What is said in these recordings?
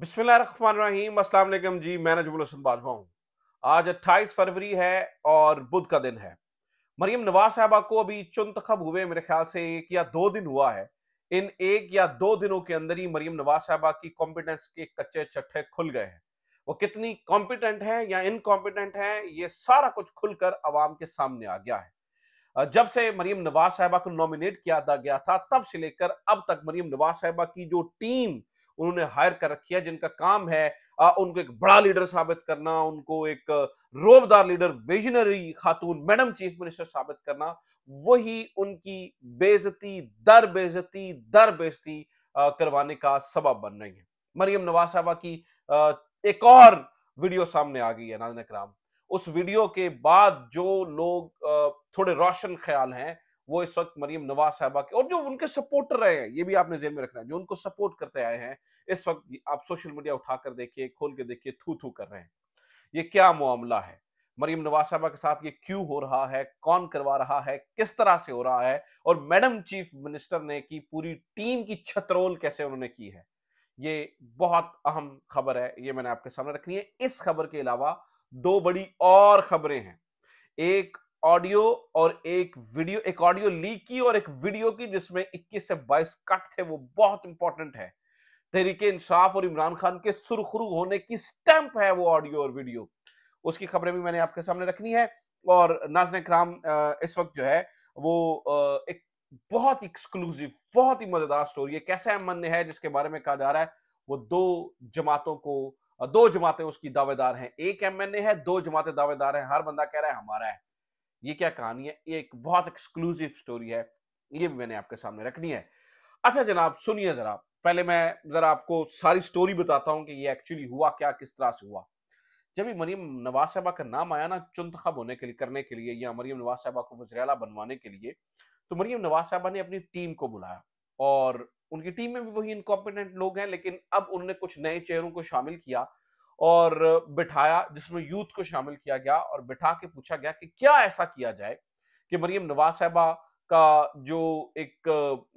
बिस्मिल्लाम अस्सलाम जी मैं हसन बाजवा हूँ आज 28 फरवरी है और बुध का दिन है मरीम नवाज साहबा को अभी चुनतखब हुए मेरे ख्याल से एक या दो दिन हुआ है इन एक या दो दिनों के अंदर ही मरीम नवाज साहबा की कॉम्पिटेंस के कच्चे चट्ठे खुल गए हैं वो कितनी कॉम्पिटेंट हैं या इनकॉम्पिटेंट हैं ये सारा कुछ खुलकर अवाम के सामने आ गया है जब से मरीम नवाज साहबा को नॉमिनेट किया गया था तब से लेकर अब तक मरीम नवाज साहबा की जो टीम उन्होंने हायर कर रखी है जिनका काम है आ, उनको एक बड़ा लीडर साबित करना उनको एक रोबदार लीडर विजनरी खातून मैडम चीफ मिनिस्टर साबित करना वही उनकी बेजती दर बेजती दर बेजती करवाने का सबब बन रही है मरियम नवाज साहबा की आ, एक और वीडियो सामने आ गई है नाजन कराम उस वीडियो के बाद जो लोग थोड़े रोशन ख्याल हैं वो इस वक्त मरियम नवाज साहबा के और जो उनके सपोर्टर रहे हैं ये भी आपने जेल में रखना है जो उनको सपोर्ट करते आए हैं इस वक्त आप सोशल मीडिया उठाकर देखिए खोल के देखिए थू थू कर रहे हैं ये क्या मामला है मरीम नवाज साहबा के साथ ये क्यों हो रहा है कौन करवा रहा है किस तरह से हो रहा है और मैडम चीफ मिनिस्टर ने की पूरी टीम की छतरोल कैसे उन्होंने की है ये बहुत अहम खबर है ये मैंने आपके सामने रखनी है इस खबर के अलावा दो बड़ी और खबरें हैं एक ऑडियो और एक वीडियो एक ऑडियो लीक की और एक वीडियो की जिसमें 21 से 22 कट थे वो बहुत इंपॉर्टेंट है तहरीके इंसाफ और इमरान खान के सुरखरू होने की स्टैंप है वो ऑडियो और वीडियो उसकी खबरें भी मैंने आपके सामने रखनी है और नाजन कराम इस वक्त जो है वो एक बहुत एक्सक्लूसिव बहुत ही मजेदार स्टोरी है कैसा अहम ने है जिसके बारे में कहा जा रहा है वो दो जमातों को दो जमातें उसकी दावेदार हैं एक ए है दो जमातें दावेदार हैं हर बंदा कह रहा है हमारा है ये क्या कहानी है ये एक बहुत एक्सक्लूसिव स्टोरी है ये भी मैंने आपके सामने रखनी है अच्छा जनाब सुनिए जरा पहले मैं जरा आपको सारी स्टोरी बताता हूँ कि ये एक्चुअली हुआ क्या किस तरह से हुआ जब ये मरीम नवाज साहबा का नाम आया ना चुनतखब होने के लिए करने के लिए या मरीम नवाज साहबा को वजरेला बनवाने के लिए तो मरीम नवाज साहबा ने अपनी टीम को बुलाया और उनकी टीम में भी वही इनकॉम्पिटेंट लोग हैं लेकिन अब उन्होंने कुछ नए चेहरों को शामिल किया और बिठाया जिसमें यूथ को शामिल किया गया और बिठा के पूछा गया कि क्या ऐसा किया जाए कि मरियम नवाज साहबा का जो एक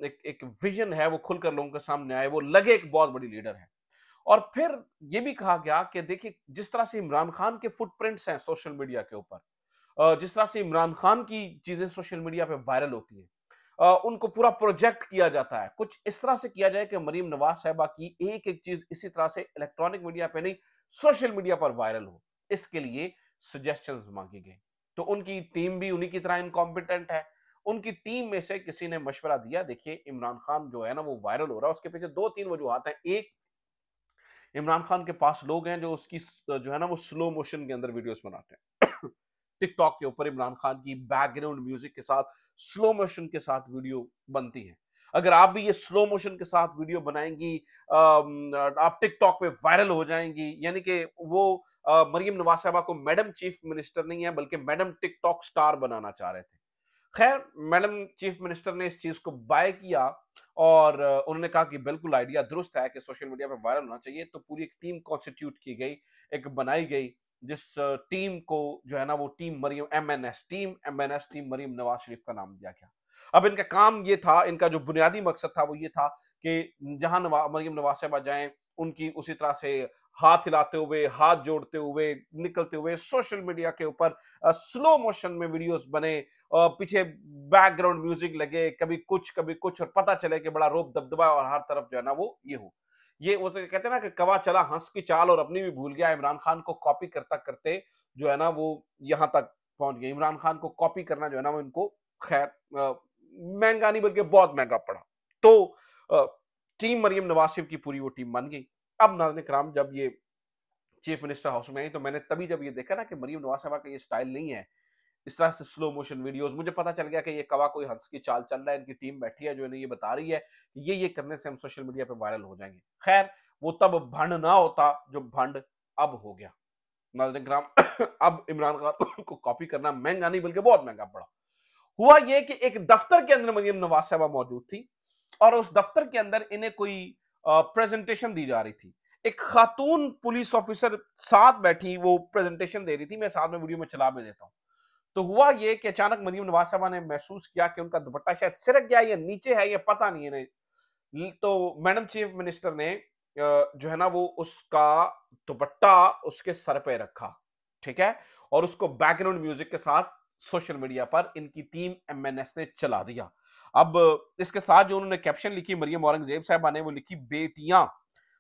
एक एक विजन है वो खुलकर लोगों के सामने आए वो लगे एक बहुत बड़ी लीडर है और फिर ये भी कहा गया कि देखिए जिस तरह से इमरान खान के फुटप्रिंट्स हैं सोशल मीडिया के ऊपर जिस तरह से इमरान खान की चीज़ें सोशल मीडिया पे वायरल होती हैं उनको पूरा प्रोजेक्ट किया जाता है कुछ इस तरह से किया जाए कि मरीम नवाज साहबा की एक एक चीज़ इसी तरह से इलेक्ट्रॉनिक मीडिया पे नहीं सोशल मीडिया पर वायरल हो इसके लिए सजेशन मांगे गए तो उनकी टीम भी उन्हीं की तरह इनकॉम्पिटेंट है उनकी टीम में से किसी ने मशवरा दिया देखिए इमरान खान जो है ना वो वायरल हो रहा है उसके पीछे दो तीन वजूहत हैं एक इमरान खान के पास लोग हैं जो उसकी जो है ना वो स्लो मोशन के अंदर वीडियोस बनाते हैं टिकटॉक के ऊपर इमरान खान की बैकग्राउंड म्यूजिक के साथ स्लो मोशन के साथ वीडियो बनती है अगर आप भी ये स्लो मोशन के साथ वीडियो बनाएंगी आप टिकटॉक पे वायरल हो जाएंगी यानी कि वो मरियम नवाज साहबा को मैडम चीफ मिनिस्टर नहीं है बल्कि मैडम टिकटॉक स्टार बनाना चाह रहे थे खैर मैडम चीफ मिनिस्टर ने इस चीज को बाय किया और उन्होंने कहा कि बिल्कुल आइडिया दुरुस्त है कि सोशल मीडिया पर वायरल होना चाहिए तो पूरी एक टीम कॉन्स्टिट्यूट की गई एक बनाई गई जिस टीम को जो है ना वो team Maryam M N S team M N S team Maryam Nawaz Sharif का नाम दिया गया अब इनका काम ये था इनका जो बुनियादी मकसद था वो ये था कि जहां नवा, मरियम नवाज साहबा जाए उनकी उसी तरह से हाथ हिलाते हुए हाथ जोड़ते हुए निकलते हुए सोशल मीडिया के ऊपर स्लो मोशन में वीडियोस बने और पीछे बैकग्राउंड म्यूजिक लगे कभी कुछ कभी कुछ और पता चले कि बड़ा रोप दबदबा और हर तरफ जो है ना वो ये हो ये वो तो कहते हैं ना कि कवा चला हंस की चाल और अपनी भी भूल गया इमरान खान को कॉपी करता करते जो है ना वो यहाँ तक पहुंच गए इमरान खान को कॉपी करना जो है ना वो इनको खैर महंगा नहीं बल्कि बहुत महंगा पड़ा तो टीम मरियम नवाज की पूरी वो टीम बन गई अब नाजन कराम जब ये चीफ मिनिस्टर हाउस में आई तो मैंने तभी जब ये देखा ना कि मरियम नवासिफा का ये स्टाइल नहीं है इस तरह से स्लो मोशन वीडियोस मुझे पता चल गया कि ये कवा कोई हंस की चाल चल रहा है इनकी टीम बैठी है जो इन्हें ये बता रही है कि ये ये करने से हम सोशल मीडिया पर वायरल हो जाएंगे खैर वो तब भंड ना होता जो भंड अब हो गया नाजन कराम अब इमरान खान को कॉपी करना महंगा नहीं बल्कि बहुत महंगा पड़ा हुआ यह कि एक दफ्तर के अंदर मरियम नवाज साहबा मौजूद थी और उस दफ्तर के अंदर इन्हें कोई प्रेजेंटेशन दी जा रही थी एक खातून पुलिस ऑफिसर साथ बैठी वो प्रेजेंटेशन दे रही थी मैं साथ में वीडियो में चला भी देता हूँ तो हुआ ये कि अचानक मरियम नवाज साहबा ने महसूस किया कि उनका दुपट्टा शायद सिरक गया या नीचे है या पता नहीं है तो मैडम चीफ मिनिस्टर ने जो है ना वो उसका दुपट्टा उसके सर पे रखा ठीक है और उसको बैकग्राउंड म्यूजिक के साथ सोशल मीडिया पर इनकी टीम एमएनएस ने चला दिया अब इसके साथ जो उन्होंने कैप्शन लिखी मरियम औरंगजेब साहबा ने वो लिखी बेटियां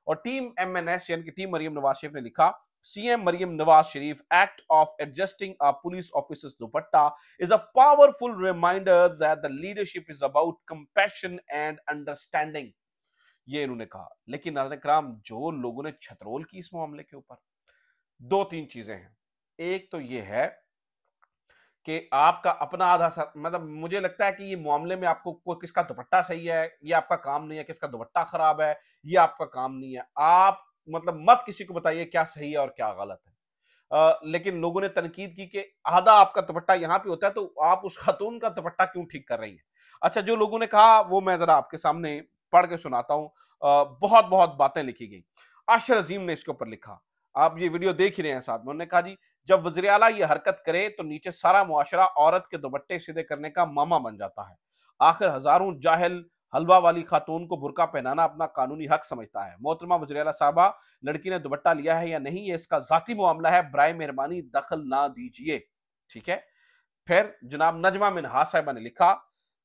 और टीम एमएनएस यानी कि टीम मरियम नवाज शरीफ ने लिखा CM Maryam Nawaz Sharif act of adjusting a police officer's dupatta is a powerful reminder that the leadership is about compassion and understanding ये इन्होंने कहा लेकिन नाजन कराम जो लोगों ने छतरोल की इस मामले के ऊपर दो तीन चीजें हैं एक तो ये है कि आपका अपना आधा सर मतलब मुझे लगता है कि ये मामले में आपको कोई किसका दुपट्टा सही है ये आपका काम नहीं है किसका दुपट्टा खराब है ये आपका काम नहीं है आप मतलब मत किसी को बताइए क्या सही है और क्या गलत है आ, लेकिन लोगों ने तनकीद की कि आधा आपका दुपट्टा यहाँ पे होता है तो आप उस खतून का दुपट्टा क्यों ठीक कर रही है अच्छा जो लोगों ने कहा वो मैं जरा आपके सामने पढ़ के सुनाता हूँ बहुत बहुत बातें लिखी गई अशर अजीम ने इसके ऊपर लिखा आप ये वीडियो देख ही रहे हैं साथ में उन्होंने कहा जी जब वजी अला ये हरकत करे तो नीचे सारा मुआशरा औरत के दुपट्टे सीधे करने का मामा बन जाता है आखिर हजारों जाहल हलवा वाली खातून को बुरका पहनाना अपना कानूनी हक समझता है मोहतरमा अला साहबा लड़की ने दुपट्टा लिया है या नहीं ये इसका जाती मामला है ब्राय मेहरबानी दखल ना दीजिए ठीक है फिर जनाब नजमा मिनहा साहबा ने लिखा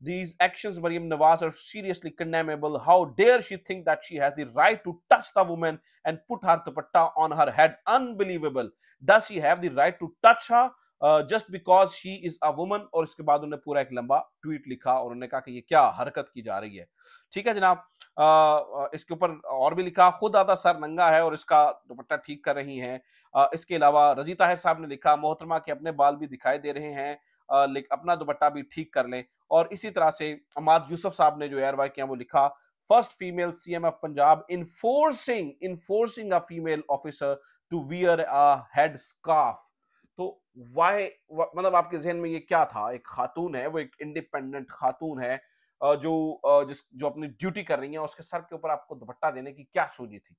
These actions Maryam Nawaz are seriously condemnable. How dare she think that she has the right to touch the woman and put her dupatta on her head? Unbelievable. Does she have the right to touch her uh, just because she is a woman? और इसके बाद उन्होंने पूरा एक लंबा tweet लिखा और उन्होंने कहा कि ये क्या हरकत की जा रही है ठीक है जनाब इसके ऊपर और भी लिखा खुद आधा सर नंगा है और इसका दुपट्टा ठीक कर रही है आ, इसके अलावा रजी ताहिर साहब ने लिखा मोहतरमा के अपने बाल भी दिखाई दे रहे हैं अपना दुपट्टा भी ठीक कर लें और इसी तरह से अमाद यूसुफ साहब ने जो एयर वाई किया वो लिखा first female C M F Punjab enforcing enforcing a female officer to wear a head scarf तो वाई मतलब आपके जहन में ये क्या था एक खातून है वो एक इंडिपेंडेंट खातून है जो जिस जो अपनी ड्यूटी कर रही है उसके सर के ऊपर आपको दुपट्टा देने की क्या सूझी थी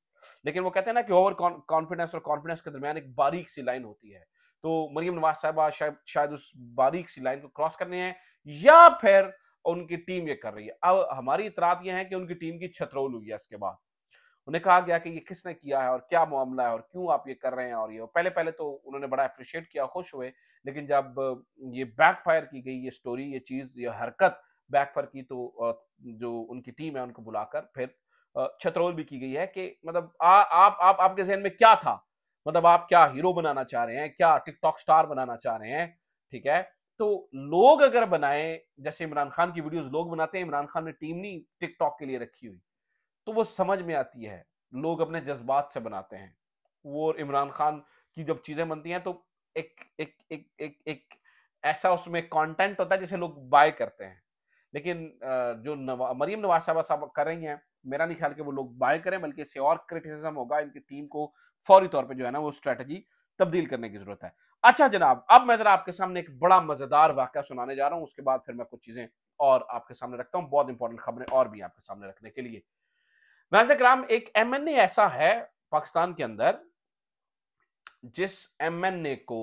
लेकिन वो कहते हैं ना कि ओवर कॉन्फिडेंस और कॉन्फिडेंस के दरमियान एक बारीक सी लाइन होती है तो मरियम नवाज साहबा शायद शायद उस बारीक सी लाइन को क्रॉस करने हैं या फिर उनकी टीम ये कर रही है अब हमारी इतरात यह है कि उनकी टीम की छतरोल हुई है इसके बाद उन्हें कहा गया कि ये किसने किया है और क्या मामला है और क्यों आप ये कर रहे हैं और ये पहले पहले तो उन्होंने बड़ा अप्रिशिएट किया खुश हुए लेकिन जब ये बैकफायर की गई ये स्टोरी ये चीज़ ये हरकत बैकफायर की तो जो उनकी टीम है उनको बुलाकर फिर छतरोल भी की गई है कि मतलब आ, आ, आप आपके जहन में क्या था मतलब आप क्या हीरो बनाना चाह रहे हैं क्या टिकटॉक स्टार बनाना चाह रहे हैं ठीक है तो लोग अगर बनाए जैसे इमरान खान की वीडियोस लोग बनाते हैं इमरान खान ने टीम नहीं टिकटॉक के लिए रखी हुई तो वो समझ में आती है लोग अपने जज्बात से बनाते हैं वो इमरान खान की जब चीजें बनती हैं तो एक एक एक एक एक ऐसा उसमें कंटेंट होता है जिसे लोग बाय करते हैं लेकिन जो नवा मरीम नवाज साहबा साहब कर रही हैं मेरा नहीं ख्याल कि वो लोग बाय करें बल्कि इससे और क्रिटिसिज्म होगा इनकी टीम को फौरी तौर पर जो है ना वो स्ट्रेटजी तब्दील करने की जरूरत है अच्छा जनाब अब मैं जरा आपके सामने एक बड़ा मजेदार वाक्य सुनाने जा रहा हूँ उसके बाद फिर मैं कुछ चीजें और आपके सामने रखता हूँ बहुत इंपॉर्टेंट खबरें और भी आपके सामने रखने के लिए नाजन एक एम एन ए ऐसा है पाकिस्तान के अंदर जिस एम एन ए को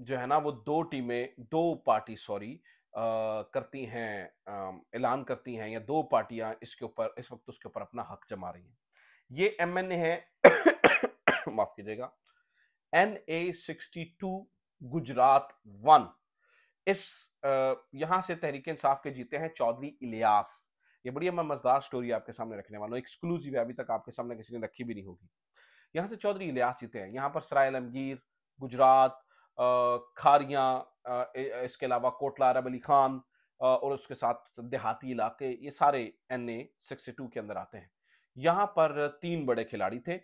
जो है ना वो दो टीमें दो पार्टी सॉरी करती हैं ऐलान करती हैं या दो पार्टियां इसके ऊपर इस वक्त उसके ऊपर अपना हक जमा रही हैं ये एम एन ए है माफ कीजिएगा N A sixty two Gujrat one इस यहाँ से तहरीक इंसाफ के जीते हैं चौधरी इलियास ये बड़ी मैं मजदार स्टोरी आपके सामने रखने वाला हूँ एक्सक्लूसिव है अभी तक आपके सामने किसी ने रखी भी नहीं होगी यहाँ से चौधरी इलियास जीते हैं यहाँ पर सराय आलमगीर गुजरात खारियाँ इसके अलावा कोटला अरब अली खान और उसके साथ देहाती इलाके ये सारे एन ए सिक्सटी टू के अंदर आते हैं यहाँ पर तीन बड़े खिलाड़ी थे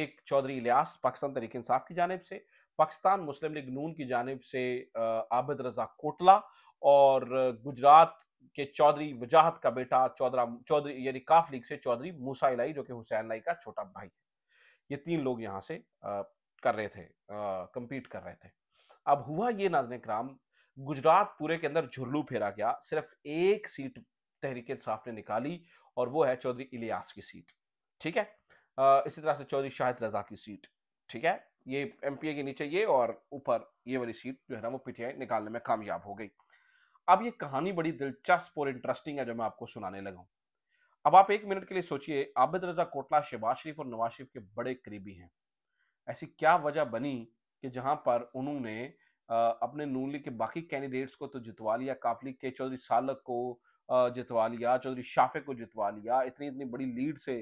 एक चौधरी इलियास पाकिस्तान तरीक इंसाफ की जानब से पाकिस्तान मुस्लिम लीग नून की जानब से आबिद रजा कोटला और गुजरात के चौधरी वजाहत का बेटा चौधरा चौधरी यानी काफ लीग से चौधरी मूसा इलाई जो कि हुसैन लाई का छोटा भाई है ये तीन लोग यहाँ से आ, कर रहे थे कंपीट कर रहे थे अब हुआ ये नाजन कराम गुजरात पूरे के अंदर झुरलू फेरा गया सिर्फ एक सीट तहरीक इंसाफ ने निकाली और वो है चौधरी इलियास की सीट ठीक है इसी तरह से चौधरी शाहिद रजा की सीट ठीक है ये एम के नीचे ये और ऊपर ये वाली सीट जो है ना वो पीटीआई निकालने में कामयाब हो गई अब ये कहानी बड़ी दिलचस्प और इंटरेस्टिंग है जो मैं आपको सुनाने लगा हूँ अब आप एक मिनट के लिए सोचिए आबिद रजा कोटला शहबाज शरीफ और नवाज शरीफ के बड़े करीबी हैं ऐसी क्या वजह बनी कि जहां पर उन्होंने अपने नून लीग के बाकी कैंडिडेट्स को तो जितवा लिया काफ लीग के चौधरी सालक को जितवा लिया चौधरी शाफे को जितवा लिया इतनी इतनी बड़ी लीड से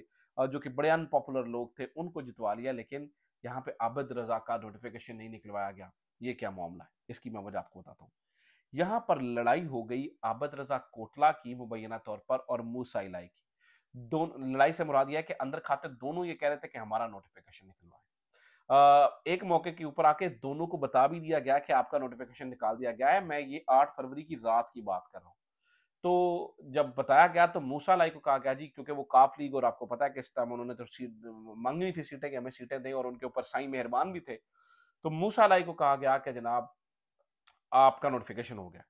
जो कि बड़े अनपॉपुलर लोग थे उनको जितवा लिया लेकिन यहाँ पे आबद रजा का नोटिफिकेशन नहीं निकलवाया गया ये क्या मामला है इसकी मैं वजह आपको बताता हूँ यहाँ पर लड़ाई हो गई आबद रजा कोटला की मुबैना तौर पर और मूसा इलाई की दोनों लड़ाई से मुराद यह कि अंदर खाते दोनों ये कह रहे थे कि हमारा नोटिफिकेशन निकलवा एक मौके के ऊपर आके दोनों को बता भी दिया गया कि आपका नोटिफिकेशन निकाल दिया गया है मैं ये आठ फरवरी की रात की बात कर रहा हूँ तो जब बताया गया तो मूसा लाई को कहा गया जी क्योंकि वो काफ लीग और आपको पता है किस टाइम उन्होंने तो सीट मांगनी थी सीटें कि हमें सीटें दें और उनके ऊपर साई मेहरबान भी थे तो मूसा लाई को कहा गया कि जनाब आपका नोटिफिकेशन हो गया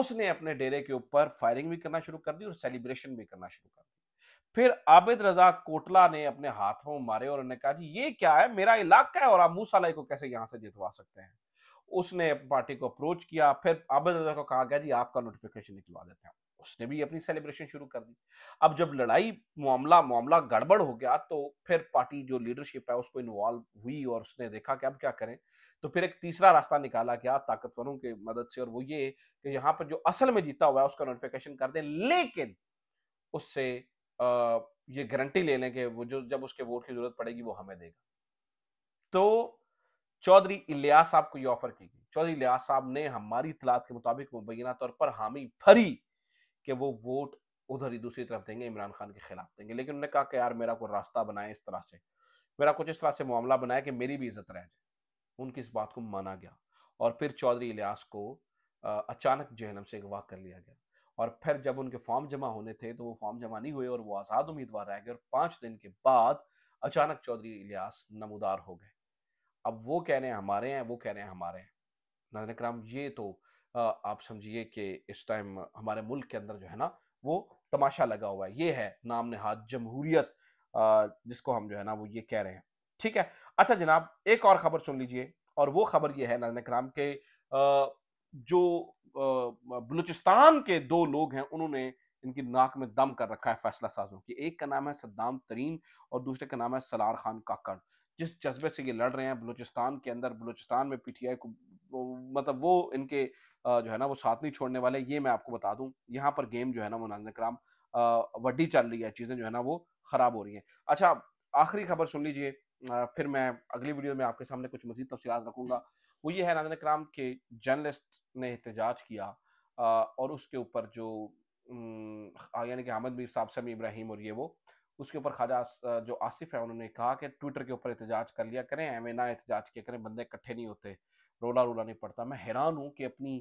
उसने अपने डेरे के ऊपर फायरिंग भी करना शुरू कर दी और सेलिब्रेशन भी करना शुरू कर दिया फिर आबिद रजा कोटला ने अपने हाथों मारे और उन्होंने कहा जी ये क्या है मेरा इलाका है और आप मूसालाई को कैसे यहाँ से जितवा सकते हैं उसने पार्टी को अप्रोच किया फिर आबिद रजा को कहा गया जी आपका नोटिफिकेशन निकलवा देते हैं उसने भी अपनी सेलिब्रेशन शुरू कर दी अब जब लड़ाई मामला मामला गड़बड़ हो गया तो फिर पार्टी जो लीडरशिप है उसको इन्वॉल्व हुई और उसने देखा कि अब क्या करें तो फिर एक तीसरा रास्ता निकाला गया ताकतवरों की मदद से और वो ये कि यहाँ पर जो असल में जीता हुआ है उसका नोटिफिकेशन कर दें लेकिन उससे ये गारंटी ले लें कि वो जो जब उसके वोट की जरूरत पड़ेगी वो हमें देगा तो चौधरी इलियास साहब को ये ऑफर की गई चौधरी इलियास साहब ने हमारी इतलात के मुताबिक मुबैना तौर पर हामी भरी कि वो वोट उधर ही दूसरी तरफ देंगे इमरान खान के खिलाफ देंगे लेकिन उन्होंने कहा कि यार मेरा कोई रास्ता बनाए इस तरह से मेरा कुछ इस तरह से मामला बनाया कि मेरी भी इज्जत रह जाए उनकी इस बात को माना गया और फिर चौधरी इलियास को अचानक जहनम से अगवा कर लिया गया और फिर जब उनके फॉर्म जमा होने थे तो वो फॉर्म जमा नहीं हुए और वो आज़ाद उम्मीदवार रह गए और पांच दिन के बाद अचानक चौधरी इलियास नमोदार हो गए अब वो कह रहे हैं हमारे हैं वो कह रहे हैं हमारे हैं नाजन कराम ये तो आप समझिए कि इस टाइम हमारे मुल्क के अंदर जो है ना वो तमाशा लगा हुआ है ये है नाम नहाद जमहूरियत जिसको हम जो है ना वो ये कह रहे हैं ठीक है अच्छा जनाब एक और खबर सुन लीजिए और वो खबर ये है नाजन कराम के जो बलूचिस्तान के दो लोग हैं उन्होंने इनकी नाक में दम कर रखा है फैसला साजों की एक का नाम है सद्दाम तरीन और दूसरे का नाम है सलार खान काकड़ जिस जज्बे से ये लड़ रहे हैं बलूचिस्तान के अंदर बलूचिस्तान में पीटीआई को मतलब वो इनके जो है ना वो साथ नहीं छोड़ने वाले ये मैं आपको बता दूं यहाँ पर गेम जो है ना वो नाजन कराम वड्डी चल रही है चीज़ें जो है ना वो ख़राब हो रही हैं अच्छा आखिरी खबर सुन लीजिए फिर मैं अगली वीडियो में आपके सामने कुछ मजीद तफसीत रखूंगा वो ये है नाजन कराम के जर्नलिस्ट ने एहतजाज किया और उसके ऊपर जो यानी कि अहमद मीर साहब समी इब्राहिम और ये वो उसके ऊपर ख्वाजा जो आसिफ है उन्होंने कहा कि ट्विटर के ऊपर एहतजाज कर लिया करें एम ना एहतजाज किया करें बंदे इकट्ठे नहीं होते रोला रोला नहीं पड़ता मैं हैरान हूँ कि अपनी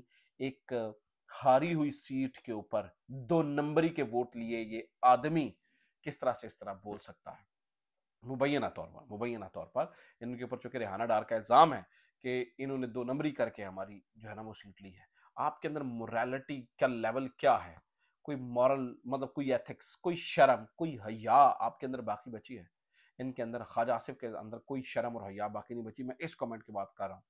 एक हारी हुई सीट के ऊपर दो नंबरी के वोट लिए ये आदमी किस तरह से इस तरह बोल सकता है मुबैना तौर पर मुबैना तौर पर इनके ऊपर चूंकि रिहाना डार का इल्ज़ाम है कि इन्होंने दो नंबरी करके हमारी जो है ना वो सीट ली है आपके अंदर मोरालिटी का लेवल क्या है कोई मॉरल मतलब कोई एथिक्स कोई शर्म कोई हया आपके अंदर बाकी बची है इनके अंदर ख्वाजा आसिफ के अंदर कोई शर्म और हया बाकी नहीं बची मैं इस कमेंट की बात कर रहा हूँ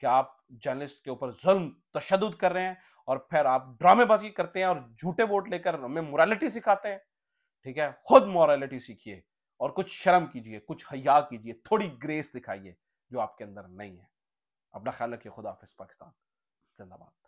कि आप जर्नलिस्ट के ऊपर जुल्म तशद कर रहे हैं और फिर आप ड्रामेबाजी करते हैं और झूठे वोट लेकर हमें मोरालिटी सिखाते हैं ठीक है खुद मोरालिटी सीखिए और कुछ शर्म कीजिए कुछ हया कीजिए थोड़ी ग्रेस दिखाइए जो आपके अंदर नहीं है अपना ख्याल रखिए खुदा हाफिज़ पाकिस्तान जिंदाबाद